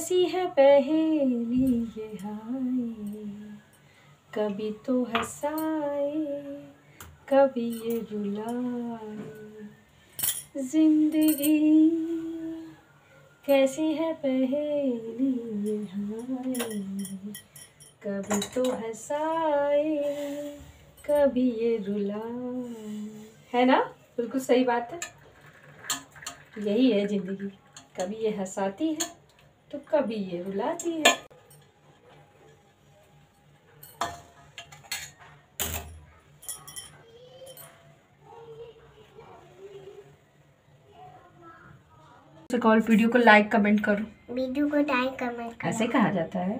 कैसी है पहेली ये हाय कभी तो हंसाए कभी ये रुलाए जिंदगी कैसी है पहेली ये हाय कभी तो हंसाए कभी ये रुलाए है ना बिल्कुल सही बात है यही है ज़िंदगी कभी ये हंसाती है तो कभी ये रुला दिए तो कॉल वीडियो को लाइक कमेंट करो वीडियो को लाइक कमेंट करो ऐसे कहा जाता है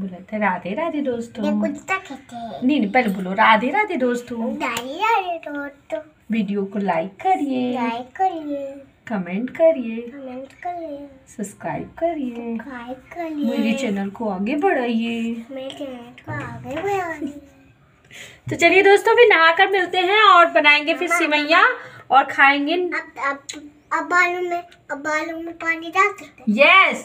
बोलते राधे राधे दोस्तों ये कुछ तक कहते हैं नहीं नहीं पहले बोलो राधे राधे दोस्तों राधे राधे दोस्तों वीडियो को लाइक करिए लाइक करिए कमेंट करिए कमेंट करिए सब्सक्राइब करिए सब्सक्राइब करिए मेरे चैनल को आगे बढ़ाइए मेरे चैनल को आगे बढ़ाइए तो चलिए दोस्तों फिर कर मिलते हैं और बनाएंगे फिर सिवैया और खाएंगे अब अब अब बालों में अब बालों में पानी डाल सकते yes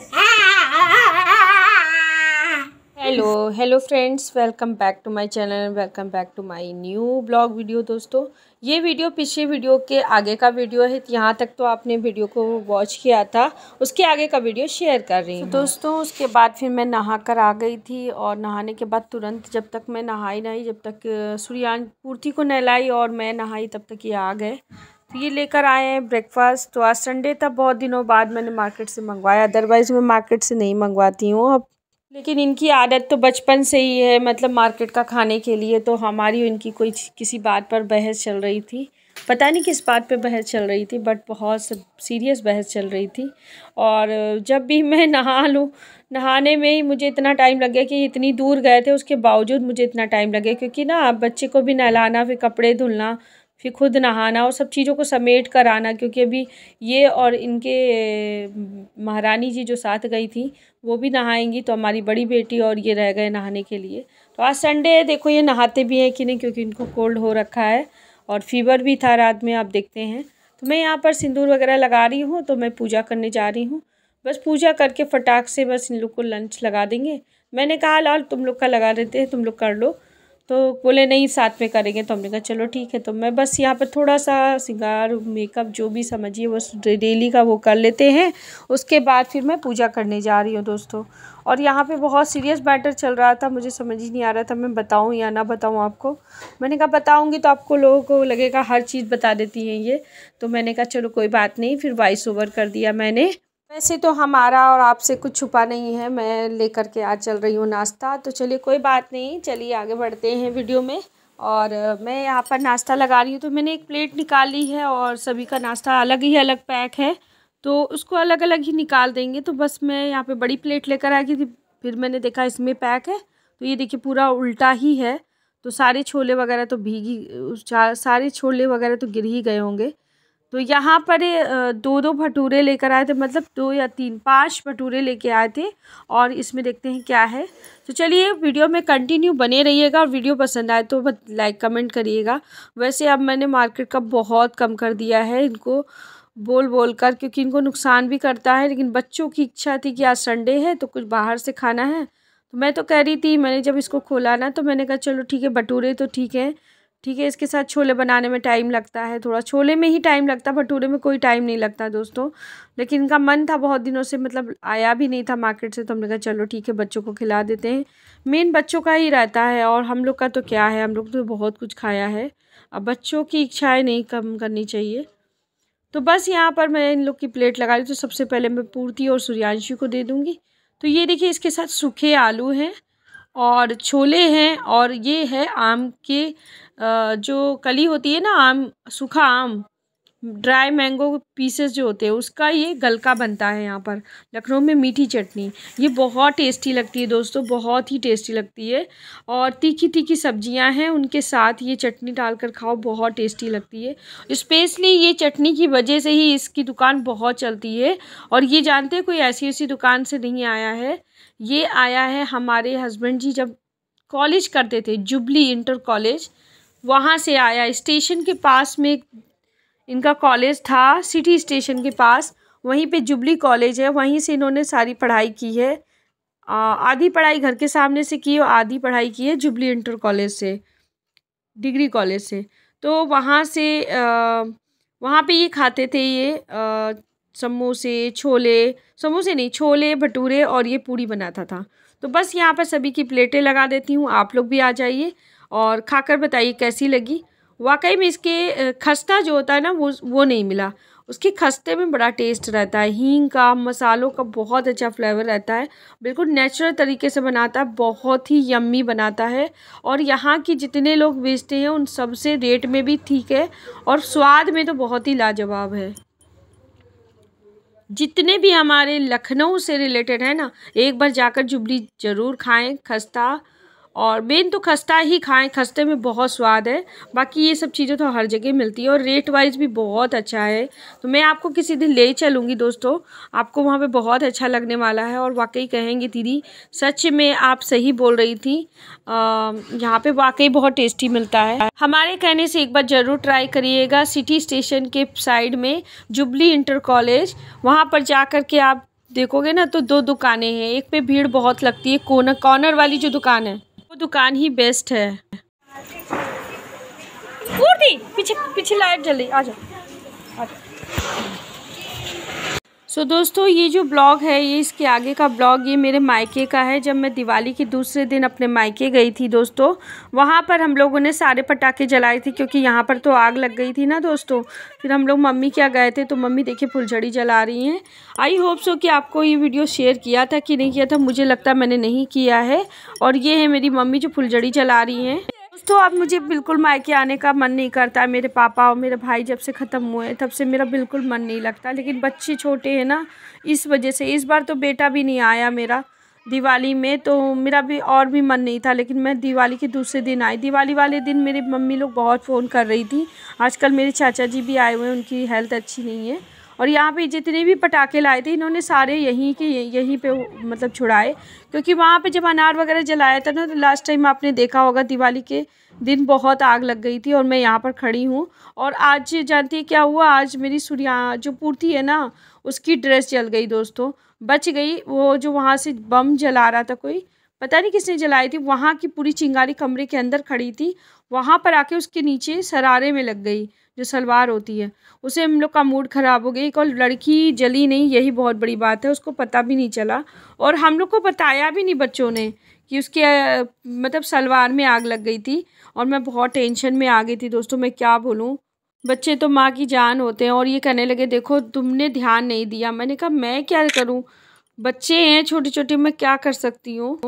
hello hello friends welcome back to my channel welcome back to my new blog video दोस्तों ये वीडियो पिछले वीडियो के आगे का वीडियो है यहाँ तक तो आपने वीडियो को वॉच किया था उसके आगे का वीडियो शेयर कर रही तो हूँ दोस्तों उसके बाद फिर मैं नहा कर आ गई थी और नहाने के बाद तुरंत जब तक मैं नहाई नहीं जब तक सूर्यान पूर्ति को नहलाई और मैं नहाई तब तक ये आ गए तो ये लेकर आए हैं ब्रेकफास्ट तो आज संडे था बहुत दिनों बाद मैंने मार्केट से मंगवाया अदरवाइज़ मैं मार्केट से नहीं मंगवाती हूँ अब लेकिन इनकी आदत तो बचपन से ही है मतलब मार्केट का खाने के लिए तो हमारी उनकी कोई किसी बात पर बहस चल रही थी पता नहीं किस बात पे बहस चल रही थी बट बहुत सीरियस बहस चल रही थी और जब भी मैं नहा लूँ नहाने में ही मुझे इतना टाइम लग गया कि इतनी दूर गए थे उसके बावजूद मुझे इतना टाइम लगे क्योंकि ना बच्चे को भी नहलाना फिर कपड़े धुलना फिर खुद नहाना और सब चीज़ों को समेट कर आना क्योंकि अभी ये और इनके महारानी जी जो साथ गई थी वो भी नहाएंगी तो हमारी बड़ी बेटी और ये रह गए नहाने के लिए तो आज संडे है देखो ये नहाते भी हैं कि नहीं क्योंकि इनको कोल्ड हो रखा है और फीवर भी था रात में आप देखते हैं तो मैं यहाँ पर सिंदूर वगैरह लगा रही हूँ तो मैं पूजा करने जा रही हूँ बस पूजा करके फटाक से बस इन लोग को लंच लगा देंगे मैंने कहा लाल तुम लोग का लगा देते हैं तुम लोग कर लो तो बोले नहीं साथ में करेंगे तो हमने कहा चलो ठीक है तो मैं बस यहाँ पर थोड़ा सा सिंगार मेकअप जो भी समझिए वो डेली का वो कर लेते हैं उसके बाद फिर मैं पूजा करने जा रही हूँ दोस्तों और यहाँ पे बहुत सीरियस मैटर चल रहा था मुझे समझ ही नहीं आ रहा था मैं बताऊँ या ना बताऊँ आपको मैंने कहा बताऊँगी तो आपको लोगों को लगेगा हर चीज़ बता देती हैं ये तो मैंने कहा चलो कोई बात नहीं फिर वॉइस ओवर कर दिया मैंने वैसे तो हमारा और आपसे कुछ छुपा नहीं है मैं लेकर के आज चल रही हूँ नाश्ता तो चलिए कोई बात नहीं चलिए आगे बढ़ते हैं वीडियो में और मैं यहाँ पर नाश्ता लगा रही हूँ तो मैंने एक प्लेट निकाली है और सभी का नाश्ता अलग ही अलग पैक है तो उसको अलग अलग ही निकाल देंगे तो बस मैं यहाँ पर बड़ी प्लेट लेकर आ गई थी फिर मैंने देखा इसमें पैक है तो ये देखिए पूरा उल्टा ही है तो सारे छोले वगैरह तो भीगी सारे छोले वगैरह तो गिर ही गए होंगे तो यहाँ पर दो दो भटूरे लेकर आए थे मतलब दो या तीन पांच भटूरे लेके आए थे और इसमें देखते हैं क्या है तो चलिए वीडियो में कंटिन्यू बने रहिएगा और वीडियो पसंद आए तो लाइक कमेंट करिएगा वैसे अब मैंने मार्केट का बहुत कम कर दिया है इनको बोल बोल कर क्योंकि इनको नुकसान भी करता है लेकिन बच्चों की इच्छा थी कि आज संडे है तो कुछ बाहर से खाना है तो मैं तो कह रही थी मैंने जब इसको खोला ना तो मैंने कहा चलो ठीक है भटूरे तो ठीक है ठीक है इसके साथ छोले बनाने में टाइम लगता है थोड़ा छोले में ही टाइम लगता है भटूरे में कोई टाइम नहीं लगता दोस्तों लेकिन इनका मन था बहुत दिनों से मतलब आया भी नहीं था मार्केट से तो हमने कहा चलो ठीक है बच्चों को खिला देते हैं मेन बच्चों का ही रहता है और हम लोग का तो क्या है हम लोग तो बहुत कुछ खाया है अब बच्चों की इच्छाएँ नहीं कम करनी चाहिए तो बस यहाँ पर मैं इन लोग की प्लेट लगा रही तो सबसे पहले मैं पूर्ति और सूर्यांशी को दे दूँगी तो ये देखिए इसके साथ सूखे आलू हैं और छोले हैं और ये है आम के जो कली होती है ना आम सूखा आम ड्राई मैंगो पीसेस जो होते हैं उसका ये गलका बनता है यहाँ पर लखनऊ में मीठी चटनी ये बहुत टेस्टी लगती है दोस्तों बहुत ही टेस्टी लगती है और तीखी तीखी सब्जियाँ हैं उनके साथ ये चटनी डालकर खाओ बहुत टेस्टी लगती है स्पेशली ये चटनी की वजह से ही इसकी दुकान बहुत चलती है और ये जानते हैं कोई ऐसी ऐसी दुकान से नहीं आया है ये आया है हमारे हस्बैंड जी जब कॉलेज करते थे जुबली इंटर कॉलेज वहाँ से आया स्टेशन के पास में इनका कॉलेज था सिटी स्टेशन के पास वहीं पे जुबली कॉलेज है वहीं से इन्होंने सारी पढ़ाई की है आधी पढ़ाई घर के सामने से की और आधी पढ़ाई की है जुबली इंटर कॉलेज से डिग्री कॉलेज से तो वहाँ से वहाँ पे ये खाते थे ये समोसे छोले समोसे नहीं छोले भटूरे और ये पूड़ी बनाता था तो बस यहाँ पर सभी की प्लेटें लगा देती हूँ आप लोग भी आ जाइए और खाकर बताइए कैसी लगी वाकई में इसके खस्ता जो होता है ना वो वो नहीं मिला उसके खस्ते में बड़ा टेस्ट रहता है हींग का मसालों का बहुत अच्छा फ्लेवर रहता है बिल्कुल नेचुरल तरीके से बनाता है बहुत ही यम्मी बनाता है और यहाँ की जितने लोग बेचते हैं उन सबसे रेट में भी ठीक है और स्वाद में तो बहुत ही लाजवाब है जितने भी हमारे लखनऊ से रिलेटेड है ना एक बार जाकर जुबली ज़रूर खाएँ खस्ता और मेन तो खस्ता ही खाएं खस्ते में बहुत स्वाद है बाकी ये सब चीज़ें तो हर जगह मिलती है और रेट वाइज भी बहुत अच्छा है तो मैं आपको किसी दिन ले चलूँगी दोस्तों आपको वहाँ पे बहुत अच्छा लगने वाला है और वाकई कहेंगे दीदी सच में आप सही बोल रही थी यहाँ पे वाकई बहुत टेस्टी मिलता है हमारे कहने से एक बार ज़रूर ट्राई करिएगा सिटी स्टेशन के साइड में जुबली इंटर कॉलेज वहाँ पर जा के आप देखोगे ना तो दो दुकानें हैं एक पे भीड़ बहुत लगती है कोनर कॉर्नर वाली जो दुकान है वो दुकान ही बेस्ट है पीछे पीछे लाइट जली आ जाओ सो so, दोस्तों ये जो ब्लॉग है ये इसके आगे का ब्लॉग ये मेरे मायके का है जब मैं दिवाली के दूसरे दिन अपने मायके गई थी दोस्तों वहाँ पर हम लोगों ने सारे पटाखे जलाए थे क्योंकि यहाँ पर तो आग लग गई थी ना दोस्तों फिर हम लोग मम्मी क्या गए थे तो मम्मी देखिए फुलझड़ी जला रही हैं आई होप सो कि आपको ये वीडियो शेयर किया था कि नहीं किया था मुझे लगता मैंने नहीं किया है और ये है मेरी मम्मी जो फुलझड़ी जला रही हैं दोस्तों अब मुझे बिल्कुल मायके आने का मन नहीं करता मेरे पापा और मेरे भाई जब से ख़त्म हुए तब से मेरा बिल्कुल मन नहीं लगता लेकिन बच्चे छोटे हैं ना इस वजह से इस बार तो बेटा भी नहीं आया मेरा दिवाली में तो मेरा भी और भी मन नहीं था लेकिन मैं दिवाली के दूसरे दिन आई दिवाली वाले दिन मेरी मम्मी लोग बहुत फ़ोन कर रही थी आजकल मेरे चाचा जी भी आए हुए हैं उनकी हेल्थ अच्छी नहीं है और यहाँ पे जितने भी पटाखे लाए थे इन्होंने सारे यहीं के यहीं पे मतलब छुड़ाए क्योंकि वहाँ पे जब अनार वगैरह जलाया था ना तो लास्ट टाइम आपने देखा होगा दिवाली के दिन बहुत आग लग गई थी और मैं यहाँ पर खड़ी हूँ और आज जानती है क्या हुआ आज मेरी सूर्या जो पूर्ति है ना उसकी ड्रेस जल गई दोस्तों बच गई वो जो वहाँ से बम जला रहा था कोई पता नहीं किसने जलाई थी वहाँ की पूरी चिंगारी कमरे के अंदर खड़ी थी वहाँ पर आके उसके नीचे सरारे में लग गई जो सलवार होती है उसे हम लोग का मूड ख़राब हो गया एक और लड़की जली नहीं यही बहुत बड़ी बात है उसको पता भी नहीं चला और हम लोग को बताया भी नहीं बच्चों ने कि उसके मतलब सलवार में आग लग गई थी और मैं बहुत टेंशन में आ गई थी दोस्तों मैं क्या बोलूँ बच्चे तो माँ की जान होते हैं और ये कहने लगे देखो तुमने ध्यान नहीं दिया मैंने कहा मैं क्या करूँ बच्चे हैं छोटे छोटे मैं क्या कर सकती हूँ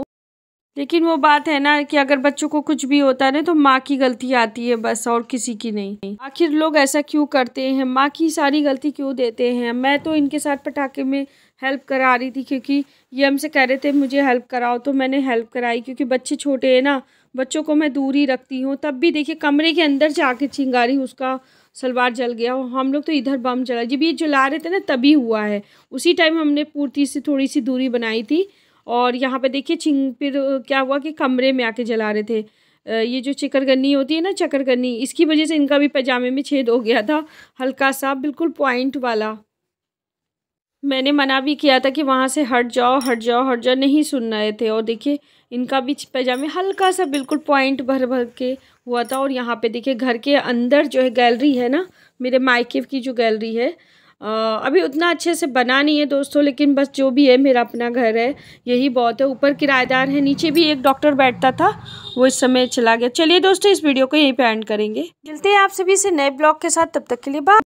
लेकिन वो बात है ना कि अगर बच्चों को कुछ भी होता है ना तो माँ की गलती आती है बस और किसी की नहीं आखिर लोग ऐसा क्यों करते हैं माँ की सारी गलती क्यों देते हैं मैं तो इनके साथ पटाखे में हेल्प करा रही थी क्योंकि ये हमसे कह रहे थे मुझे हेल्प कराओ तो मैंने हेल्प कराई क्योंकि बच्चे छोटे हैं ना बच्चों को मैं दूर ही रखती हूँ तब भी देखिए कमरे के अंदर जाके चिंगारी उसका सलवार जल गया और हम लोग तो इधर बम जला जब ये जला रहे थे ना तभी हुआ है उसी टाइम हमने पूर्ति से थोड़ी सी दूरी बनाई थी और यहाँ पे देखिए चिंग फिर क्या हुआ कि कमरे में आके जला रहे थे ये जो चिकरगन्नी होती है ना चकरगन्नी इसकी वजह से इनका भी पैजामे में छेद हो गया था हल्का सा बिल्कुल पॉइंट वाला मैंने मना भी किया था कि वहाँ से हट जाओ हट जाओ हट जाओ नहीं सुन रहे थे और देखिए इनका भी पैजामे हल्का सा बिल्कुल पॉइंट भर भर के हुआ था और यहाँ पे देखिए घर के अंदर जो है गैलरी है ना मेरे मायके की जो गैलरी है अभी उतना अच्छे से बना नहीं है दोस्तों लेकिन बस जो भी है मेरा अपना घर है यही बहुत है ऊपर किराएदार है नीचे भी एक डॉक्टर बैठता था वो इस समय चला गया चलिए दोस्तों इस वीडियो को यहीं पर एंड करेंगे मिलते हैं आप सभी से नए ब्लॉग के साथ तब तक के लिए बात